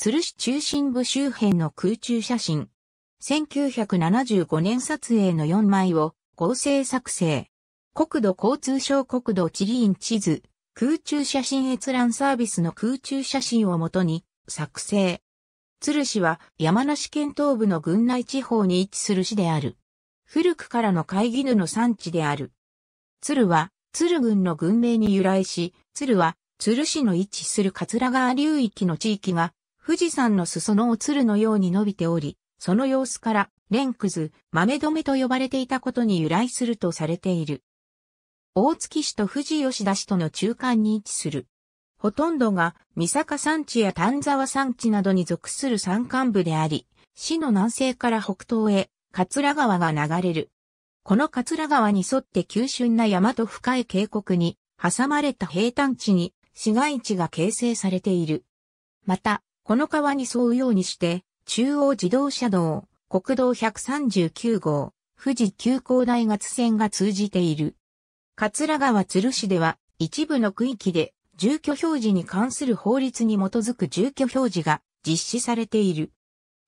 鶴市中心部周辺の空中写真。1975年撮影の4枚を合成作成。国土交通省国土地理院地図、空中写真閲覧サービスの空中写真をもとに作成。鶴市は山梨県東部の郡内地方に位置する市である。古くからの会議の産地である。鶴は鶴郡の郡名に由来し、鶴は鶴市の位置する桂川流域の地域が富士山の裾野を鶴のように伸びており、その様子から、レンクズ、豆止めと呼ばれていたことに由来するとされている。大月市と富士吉田市との中間に位置する。ほとんどが三坂山地や丹沢山地などに属する山間部であり、市の南西から北東へ桂川が流れる。この桂川に沿って急峻な山と深い渓谷に挟まれた平坦地に市街地が形成されている。また、この川に沿うようにして、中央自動車道、国道139号、富士急行大月線が通じている。桂川鶴市では、一部の区域で、住居表示に関する法律に基づく住居表示が実施されている。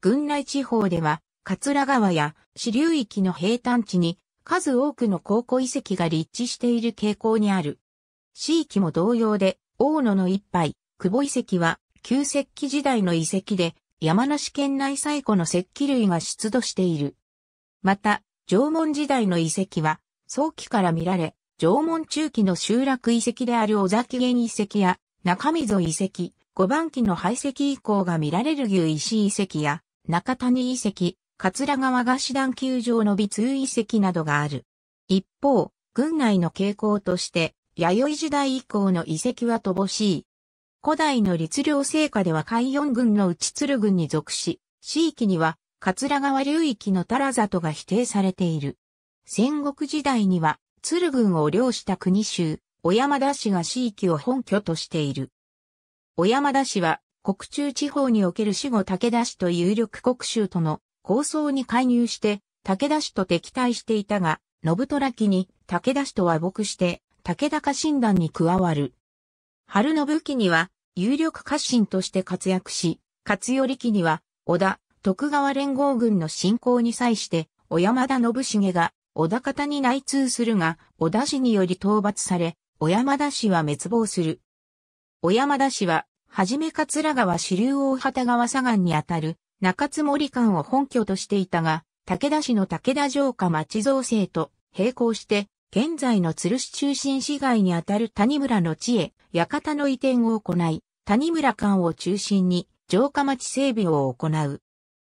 群内地方では、桂川や支流域の平坦地に数多くの高校遺跡が立地している傾向にある。市域も同様で、大野の一杯、久保遺跡は旧石器時代の遺跡で、山梨県内最古の石器類が出土している。また、縄文時代の遺跡は、早期から見られ、縄文中期の集落遺跡である尾崎源遺跡や、中溝遺跡、五番期の排石遺構が見られる牛石遺跡や、中谷遺跡、桂川菓子団球場の美通遺跡などがある。一方、軍内の傾向として、弥生時代以降の遺跡は乏しい。古代の律令聖火では海四軍の内鶴軍に属し、地域には桂川流域の太良里が否定されている。戦国時代には鶴軍を領した国衆、小山田氏が地域を本拠としている。小山田氏は国中地方における死後武田氏と有力国衆との構想に介入して武田氏と敵対していたが、信虎木に武田氏と和睦して武田家診断に加わる。春信器には有力家臣として活躍し、勝頼期には、織田、徳川連合軍の侵攻に際して、小山田信繁が、小田方に内通するが、小田氏により討伐され、小山田氏は滅亡する。小山田氏は、はじめ桂川支流大畑川左岸にあたる、中津森間を本拠としていたが、武田氏の武田城下町造成と並行して、現在の鶴市中心市街にあたる谷村の地へ、館の移転を行い、谷村間を中心に城下町整備を行う。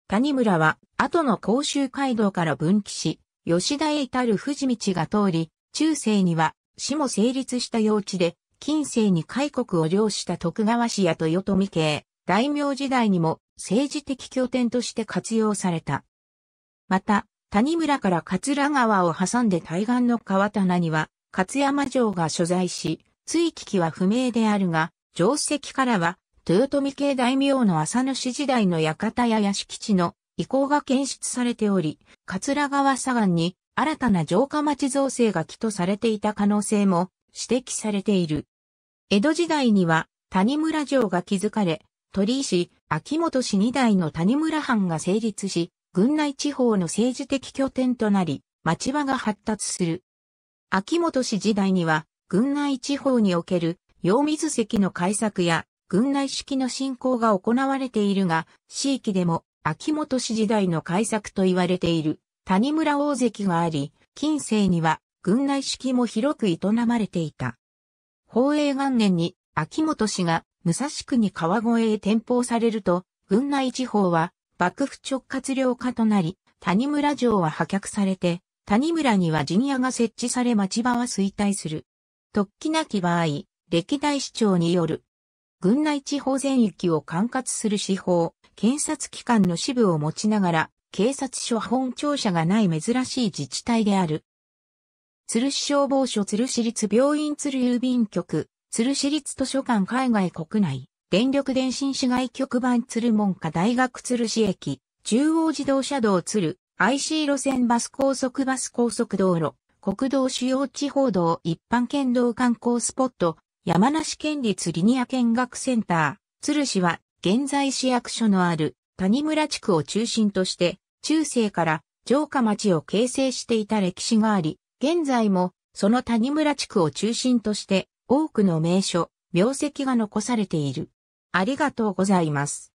谷村は、後の甲州街道から分岐し、吉田へ至る富士道が通り、中世には、市も成立した用地で、近世に開国を領した徳川氏や豊臣系、大名時代にも政治的拠点として活用された。また、谷村から桂川を挟んで対岸の川棚には、勝山城が所在し、水利は不明であるが、城石からは、豊臣系大名の浅野市時代の館や屋敷地の遺構が検出されており、桂川左岸に新たな城下町造成が起とされていた可能性も指摘されている。江戸時代には谷村城が築かれ、鳥居市、秋元市二代の谷村藩が成立し、郡内地方の政治的拠点となり、町場が発達する。秋元氏時代には、郡内地方における、陽水石の開削や、郡内式の振興が行われているが、地域でも、秋元氏時代の開削と言われている、谷村大関があり、近世には、郡内式も広く営まれていた。宝永元年に、秋元氏が、武蔵区に川越へ転封されると、郡内地方は、幕府直轄領下となり、谷村城は破却されて、谷村には陣屋が設置され町場は衰退する。突起なき場合、歴代市長による、軍内地方全域を管轄する司法、検察機関の支部を持ちながら、警察署本庁舎がない珍しい自治体である。鶴市消防署鶴市立病院鶴郵便局、鶴市立図書館海外国内。電力電信市街局番鶴門下大学鶴市駅、中央自動車道鶴、IC 路線バス高速バス高速道路、国道主要地方道一般県道観光スポット、山梨県立リニア見学センター、鶴市は、現在市役所のある谷村地区を中心として、中世から城下町を形成していた歴史があり、現在もその谷村地区を中心として多くの名所、名跡が残されている。ありがとうございます。